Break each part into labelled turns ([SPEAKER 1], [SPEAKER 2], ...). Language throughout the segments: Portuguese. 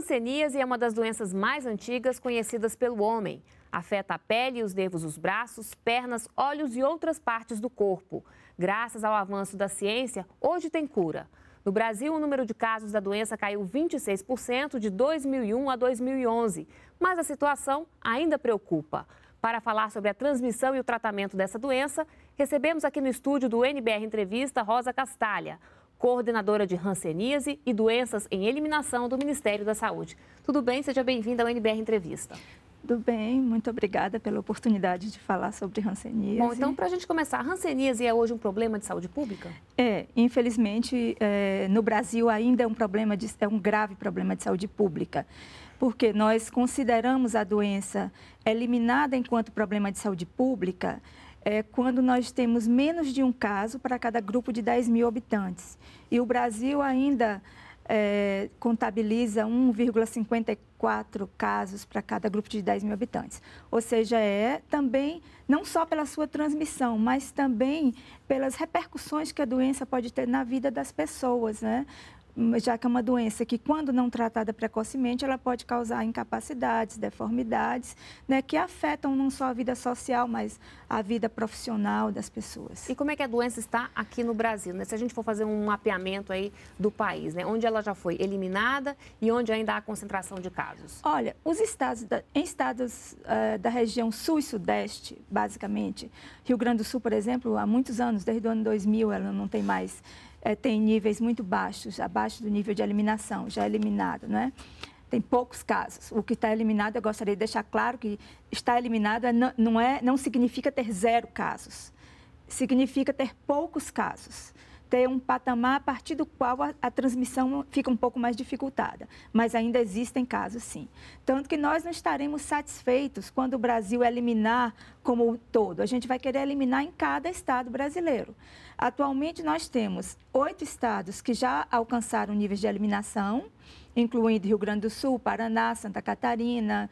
[SPEAKER 1] Hanseníase é uma das doenças mais antigas conhecidas pelo homem. Afeta a pele, os nervos os braços, pernas, olhos e outras partes do corpo. Graças ao avanço da ciência, hoje tem cura. No Brasil, o número de casos da doença caiu 26% de 2001 a 2011, mas a situação ainda preocupa. Para falar sobre a transmissão e o tratamento dessa doença, recebemos aqui no estúdio do NBR Entrevista Rosa Castalha coordenadora de Hanseníase e doenças em eliminação do Ministério da
[SPEAKER 2] Saúde. Tudo bem? Seja bem-vinda ao NBR Entrevista. Tudo bem, muito obrigada pela oportunidade de falar sobre Hanseníase. Bom, então,
[SPEAKER 1] para a gente começar, Hanseníase é hoje um problema de saúde pública?
[SPEAKER 2] É, infelizmente, é, no Brasil ainda é um problema, de, é um grave problema de saúde pública, porque nós consideramos a doença eliminada enquanto problema de saúde pública é quando nós temos menos de um caso para cada grupo de 10 mil habitantes. E o Brasil ainda é, contabiliza 1,54 casos para cada grupo de 10 mil habitantes. Ou seja, é também, não só pela sua transmissão, mas também pelas repercussões que a doença pode ter na vida das pessoas, né? Hum, já que é uma doença que, quando não tratada precocemente, ela pode causar incapacidades, deformidades, né, que afetam não só a vida social, mas a vida profissional das pessoas. E como é que a doença está aqui no Brasil? Né?
[SPEAKER 1] Se a gente for fazer um mapeamento aí do país, né, onde ela já foi eliminada e onde ainda há concentração de casos?
[SPEAKER 2] Olha, os estados da, em estados uh, da região sul e sudeste, basicamente, Rio Grande do Sul, por exemplo, há muitos anos, desde o ano 2000, ela não tem mais é, tem níveis muito baixos, abaixo do nível de eliminação, já é eliminado, não é? Tem poucos casos. O que está eliminado, eu gostaria de deixar claro que está eliminado é, não, é, não significa ter zero casos. Significa ter poucos casos ter um patamar a partir do qual a, a, transmissão fica um pouco mais dificultada. Mas ainda existem casos, sim. Tanto que nós não estaremos satisfeitos quando o Brasil eliminar como um todo. A gente vai querer eliminar em cada estado brasileiro. Atualmente, nós temos oito estados que já alcançaram níveis de eliminação, incluindo Rio Grande do Sul, Paraná, Santa Catarina.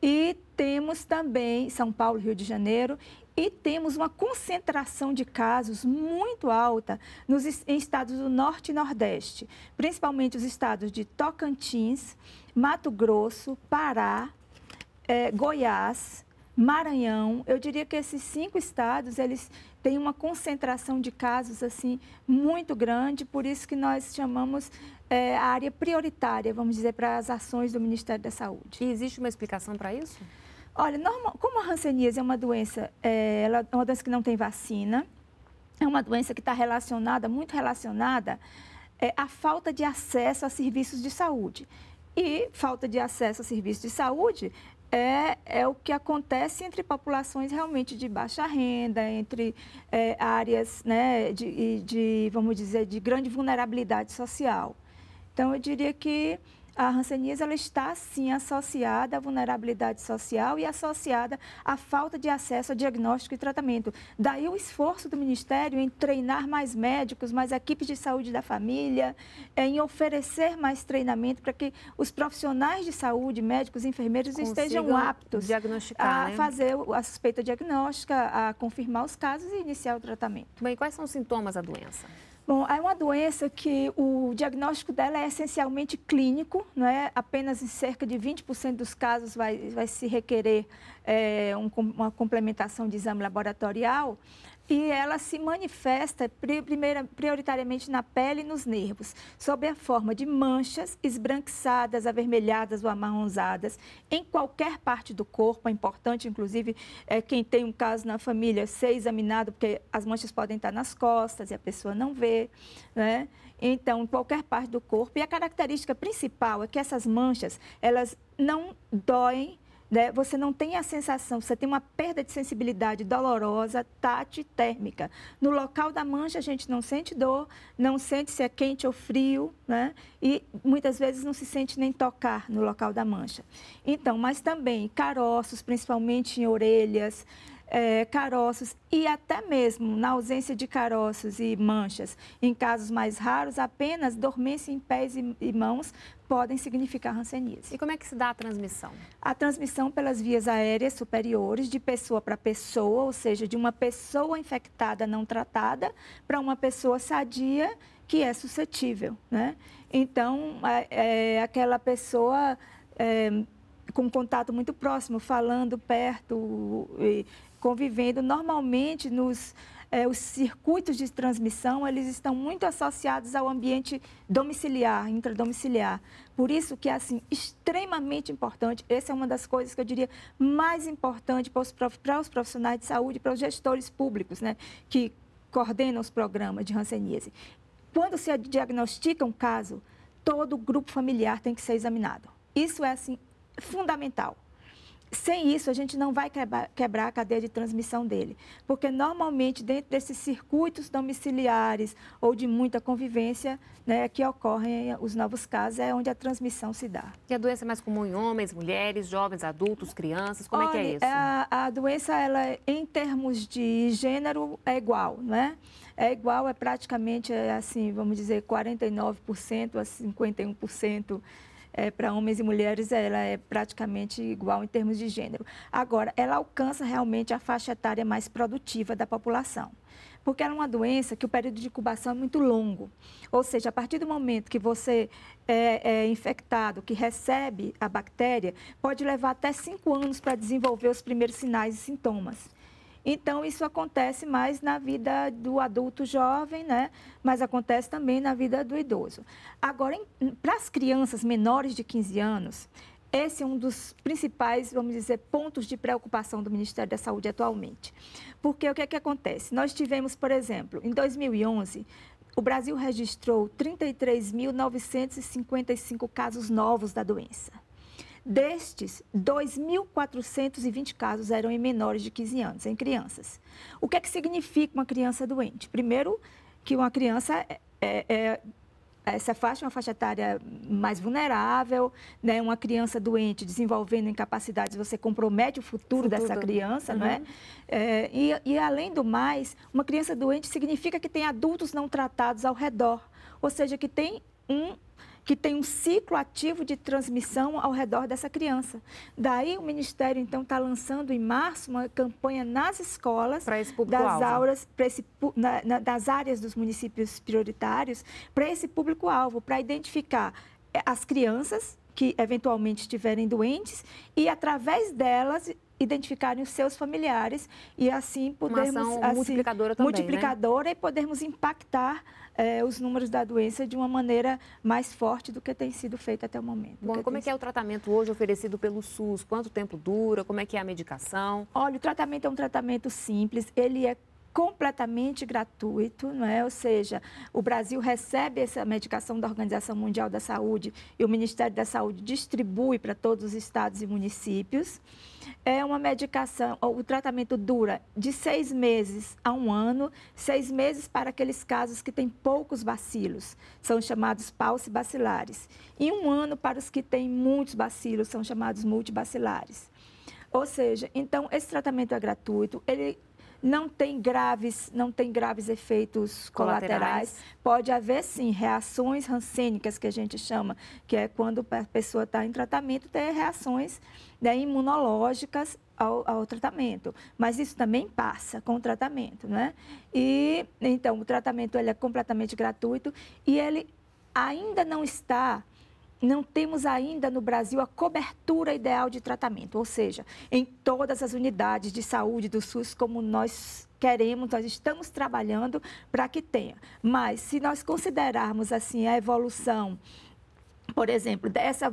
[SPEAKER 2] E temos também São Paulo, Rio de Janeiro e temos uma concentração de casos muito alta nos em estados do Norte e Nordeste, principalmente os estados de Tocantins, Mato Grosso, Pará, eh, Goiás, Maranhão. Eu diria que esses cinco estados eles têm uma concentração de casos assim muito grande, por isso que nós chamamos eh, a área prioritária, vamos dizer, para as ações do Ministério da Saúde. E existe uma explicação para isso? Olha, normal, como a hanseníase é uma doença, é, ela é uma doença que não tem vacina, é uma doença que está relacionada, muito relacionada, é, à falta de acesso a serviços de saúde. E falta de acesso a serviços de saúde é, é o que acontece entre populações realmente de baixa renda, entre é, áreas né, de, de, vamos dizer, de grande vulnerabilidade social. Então, eu diria que a hanseníase ela está sim associada à vulnerabilidade social e associada à falta de acesso a diagnóstico e tratamento. Daí o esforço do Ministério em treinar mais médicos, mais equipes de saúde da família, em oferecer mais treinamento para que os profissionais de saúde, médicos, enfermeiros, Consigam estejam aptos a né? fazer a suspeita diagnóstica, a confirmar os casos e iniciar o tratamento. Bem, quais são os sintomas da doença? Bom, é uma doença que o diagnóstico dela é essencialmente clínico, é apenas em cerca de 20% dos casos vai, vai se requerer é, um, uma complementação de exame laboratorial, e ela se manifesta primeira, prioritariamente na pele e nos nervos, sob a forma de manchas esbranquiçadas, avermelhadas ou amarronzadas em qualquer parte do corpo. É importante, inclusive, é, quem tem um caso na família ser examinado, porque as manchas podem estar nas costas e a pessoa não vê, né? Então, em qualquer parte do corpo. E a característica principal é que essas manchas, elas não doem né, você não tem a sensação, você tem uma perda de sensibilidade dolorosa, tátil térmica. No local da mancha, a gente não sente dor, não sente se é quente ou frio, né? E muitas vezes não se sente nem tocar no local da mancha. Então, mas também caroços, principalmente em orelhas, é, caroços e até mesmo na ausência de caroços e manchas, em casos mais raros, apenas dormência em pés e, e mãos podem significar rancenias. E como é que se dá a transmissão? A transmissão pelas vias aéreas superiores, de pessoa para pessoa, ou seja, de uma pessoa infectada não tratada para uma pessoa sadia que é suscetível, né? Então, é, é, aquela pessoa... É, com contato muito próximo, falando perto, convivendo. Normalmente, nos é, os circuitos de transmissão, eles estão muito associados ao ambiente domiciliar, intradomiciliar. Por isso que é, assim, extremamente importante, essa é uma das coisas que eu diria mais importante para os, prof, para os profissionais de saúde, para os gestores públicos, né, que coordenam os programas de Hanseníase. Quando se diagnostica um caso, todo o grupo familiar tem que ser examinado. Isso é, assim, fundamental. Sem isso, a gente não vai quebrar, a cadeia de transmissão dele, porque normalmente dentro desses circuitos domiciliares ou de muita convivência né, que ocorrem os novos casos, é onde a transmissão se dá. E a
[SPEAKER 1] doença é mais comum em homens, mulheres, jovens, adultos, crianças, como Olha, é que é isso?
[SPEAKER 2] A, a doença, ela, em termos de gênero, é igual, né? é igual, é praticamente, é assim, vamos dizer, 49% a 51% é, para homens e mulheres, ela é praticamente igual em termos de gênero. Agora, ela alcança realmente a faixa etária mais produtiva da população porque é uma doença que o período de incubação é muito longo. Ou seja, a partir do momento que você é, é infectado, que recebe a bactéria, pode levar até cinco anos para desenvolver os primeiros sinais e sintomas. Então, isso acontece mais na vida do adulto jovem, né? Mas acontece também na vida do idoso. Agora, para as crianças menores de 15 anos, esse é um dos principais, vamos dizer, pontos de preocupação do Ministério da Saúde atualmente. Porque o que é que acontece? Nós tivemos, por exemplo, em 2011, o Brasil registrou 33.955 casos novos da doença. Destes, 2.420 casos eram em menores de 15 anos, em crianças. O que é que significa uma criança doente? Primeiro, que uma criança é, é, é essa faixa é uma faixa etária mais vulnerável, né? Uma criança doente desenvolvendo incapacidades, você compromete o futuro, futuro. dessa criança, né? uhum. não é? é e, e, além do mais, uma criança doente significa que tem adultos não tratados ao redor, ou seja, que tem um que tem um ciclo ativo de transmissão ao redor dessa criança. Daí o Ministério, então, está lançando em março uma campanha nas escolas das aulas, para esse, na, na, das áreas dos municípios prioritários, para esse público-alvo, para identificar eh, as crianças que eventualmente estiverem doentes e através delas identificarem os seus familiares e assim podermos... Uma ação assim, multiplicadora também, né? Multiplicadora né? e podermos impactar eh, os números da doença de uma maneira mais forte do que tem sido feito até o momento. Bom, como é que é o tratamento hoje oferecido pelo SUS? Quanto tempo dura? Como é que é a medicação? Olha, o tratamento é um tratamento simples, ele é completamente gratuito, não é? Ou seja, o Brasil recebe essa medicação da Organização Mundial da Saúde e o Ministério da Saúde distribui para todos os estados e municípios. É uma medicação, o tratamento dura de seis meses a um ano, seis meses para aqueles casos que têm poucos bacilos, são chamados paucibacilares, e um ano para os que têm muitos bacilos, são chamados multibacilares. Ou seja, então esse tratamento é gratuito, ele não tem graves, não tem graves efeitos colaterais. colaterais. Pode haver sim reações rancênicas que a gente chama, que é quando a pessoa está em tratamento tem reações né, imunológicas ao, ao, tratamento, mas isso também passa com o tratamento, né? E então o tratamento ele é completamente gratuito e ele ainda não está não temos ainda no Brasil a cobertura ideal de tratamento, ou seja, em todas as unidades de saúde do SUS, como nós queremos, nós estamos trabalhando para que tenha. Mas se nós considerarmos assim a evolução por exemplo, dessa,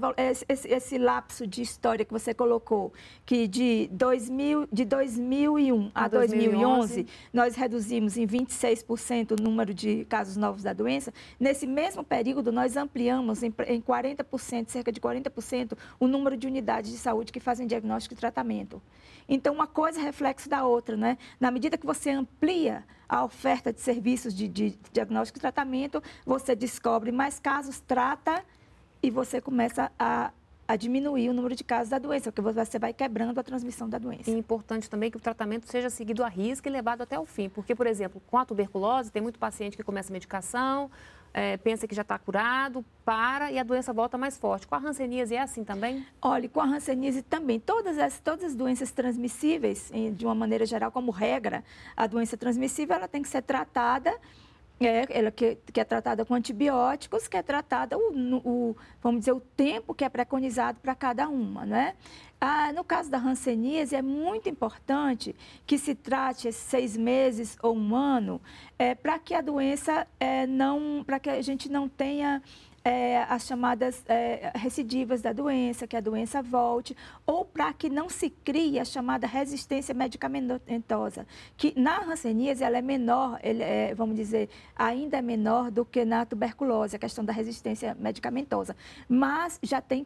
[SPEAKER 2] esse, esse, lapso de história que você colocou, que de, 2000, de 2001 a, 2011, 2011, nós reduzimos em 26% o número de casos novos da doença, nesse mesmo período nós ampliamos em, em 40%, cerca de 40%, o número de unidades de saúde que fazem diagnóstico e tratamento. Então, uma coisa é reflexo da outra, né? Na medida que você amplia a oferta de serviços de, de diagnóstico e tratamento, você descobre mais casos, trata e você começa a, a diminuir o número de casos da doença, porque você vai quebrando a transmissão da doença. E é importante também que o tratamento
[SPEAKER 1] seja seguido a risca e levado até o fim, porque, por exemplo, com a tuberculose, tem muito paciente que começa a medicação, é, pensa que já está curado, para e a doença volta mais forte. Com a hanseníase é assim
[SPEAKER 2] também? Olha, com a hanseníase também. Todas as, todas as doenças transmissíveis, de uma maneira geral, como regra, a doença transmissível ela tem que ser tratada é, ela que, que é tratada com antibióticos, que é tratada o, o vamos dizer, o tempo que é preconizado para cada uma, né? Ah, no caso da Hanseníase é muito importante que se trate esses seis meses ou um ano é, para que a doença é, não, para que a gente não tenha é, as chamadas é, recidivas da doença, que a doença volte, ou para que não se crie a chamada resistência medicamentosa, que na hanseníase ela é menor, ele é, vamos dizer, ainda é menor do que na tuberculose, a questão da resistência medicamentosa. Mas já tem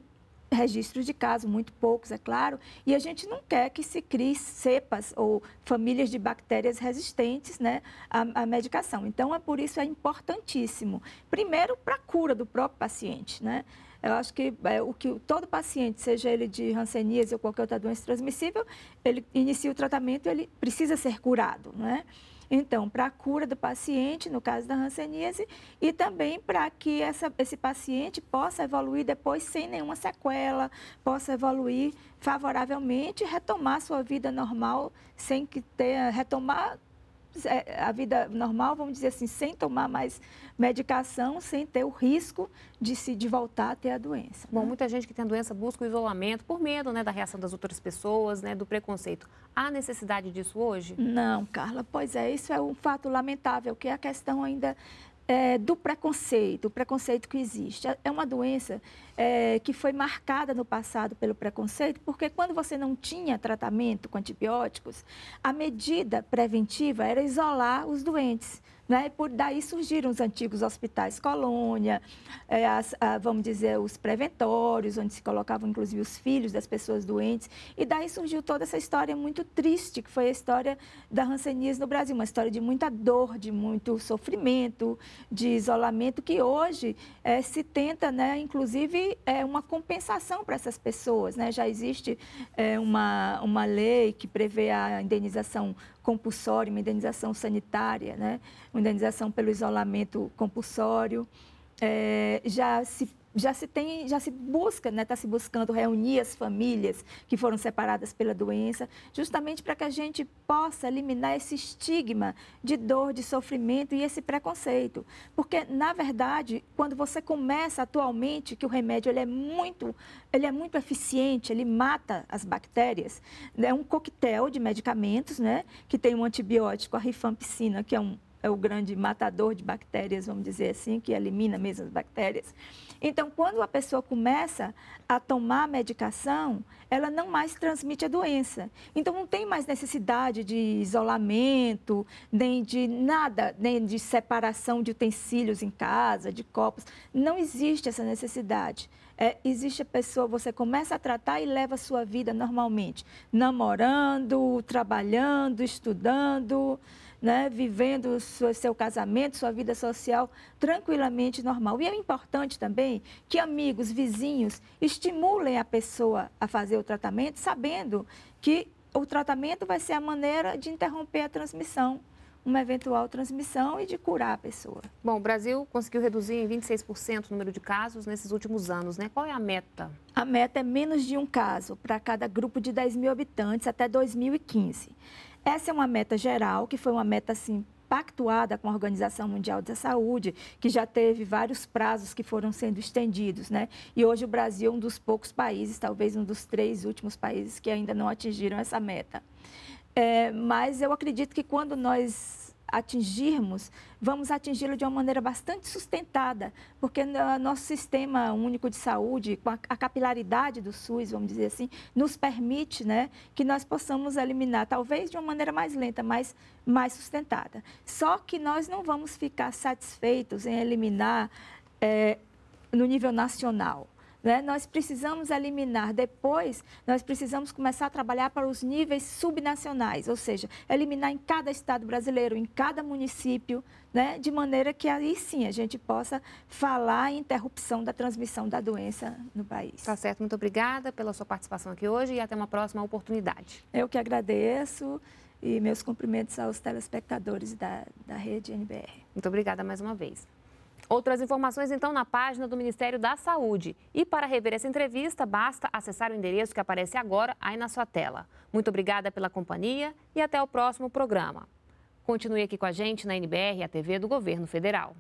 [SPEAKER 2] registros de casos, muito poucos, é claro, e a gente não quer que se crie cepas ou famílias de bactérias resistentes né, à, à medicação. Então, é por isso é importantíssimo. Primeiro, para a cura do próprio paciente, né? Eu acho que é, o que todo paciente, seja ele de hanseníase ou qualquer outra doença transmissível, ele inicia o tratamento, ele precisa ser curado, né? então, para a cura do paciente, no caso da hanseníase, e também para que essa, esse paciente possa evoluir depois sem nenhuma sequela, possa evoluir favoravelmente, retomar sua vida normal, sem que tenha, retomar é, a vida normal, vamos dizer assim, sem tomar mais medicação, sem ter o risco de se de voltar a ter a doença. Bom, né? muita gente que tem a doença
[SPEAKER 1] busca o isolamento por medo, né, da reação das outras pessoas, né, do preconceito. Há necessidade disso
[SPEAKER 2] hoje? Não, Carla, pois é, isso é um fato lamentável, que a questão ainda é, do preconceito, o preconceito que existe. É, é uma doença é, que foi marcada no passado pelo preconceito, porque quando você não tinha tratamento com antibióticos, a medida preventiva era isolar os doentes. Né? E por daí surgiram os antigos hospitais colônia, é, as, a, vamos dizer, os preventórios, onde se colocavam inclusive os filhos das pessoas doentes. E daí surgiu toda essa história muito triste, que foi a história da Hanseníase no Brasil, uma história de muita dor, de muito sofrimento, de isolamento, que hoje é, se tenta, né, inclusive, é, uma compensação para essas pessoas. Né? Já existe é, uma, uma lei que prevê a indenização compulsório, uma indenização sanitária, né? uma indenização pelo isolamento compulsório. É, já se já se tem, já se busca, né, está se buscando reunir as famílias que foram separadas pela doença, justamente para que a gente possa eliminar esse estigma de dor, de sofrimento e esse preconceito. Porque, na verdade, quando você começa atualmente, que o remédio ele é muito, ele é muito eficiente, ele mata as bactérias, é um coquetel de medicamentos, né, que tem um antibiótico, a rifampicina, que é um é o grande matador de bactérias, vamos dizer assim, que elimina mesmo as bactérias. Então, quando a pessoa começa a tomar a medicação, ela não mais transmite a doença. Então, não tem mais necessidade de isolamento, nem de nada, nem de separação de utensílios em casa, de copos. Não existe essa necessidade. É, existe a pessoa, você começa a tratar e leva a sua vida normalmente, namorando, trabalhando, estudando, né, vivendo seu, seu casamento, sua vida social tranquilamente normal. E é importante também que amigos, vizinhos estimulem a pessoa a fazer o tratamento, sabendo que o tratamento vai ser a maneira de interromper a transmissão uma eventual transmissão e de curar a pessoa. Bom, o Brasil
[SPEAKER 1] conseguiu reduzir em 26% o número de casos nesses últimos anos, né? Qual é a meta? A meta é
[SPEAKER 2] menos de um caso para cada grupo de 10 mil habitantes até 2015. Essa é uma meta geral, que foi uma meta assim pactuada com a Organização Mundial da Saúde, que já teve vários prazos que foram sendo estendidos, né? E hoje o Brasil é um dos poucos países, talvez um dos três últimos países que ainda não atingiram essa meta. É, mas eu acredito que quando nós atingirmos, vamos atingi-lo de uma maneira bastante sustentada, porque no nosso sistema único de saúde, com a, capilaridade do SUS, vamos dizer assim, nos permite né, que nós possamos eliminar, talvez de uma maneira mais lenta, mas mais sustentada. Só que nós não vamos ficar satisfeitos em eliminar. É, no nível nacional. Né? Nós precisamos eliminar. Depois, nós precisamos começar a trabalhar para os níveis subnacionais, ou seja, eliminar em cada estado brasileiro, em cada município, né? de maneira que aí sim a gente possa falar em interrupção da transmissão da doença no país. Tá certo. Muito
[SPEAKER 1] obrigada pela sua participação aqui hoje e até uma próxima oportunidade. Eu que agradeço e meus cumprimentos aos telespectadores da, da rede NBR. Muito obrigada mais uma vez. Outras informações, então, na página do Ministério da Saúde. E para rever essa entrevista, basta acessar o endereço que aparece agora aí na sua tela. Muito obrigada pela companhia e até o próximo programa. Continue aqui com a gente na NBR, a TV do Governo Federal.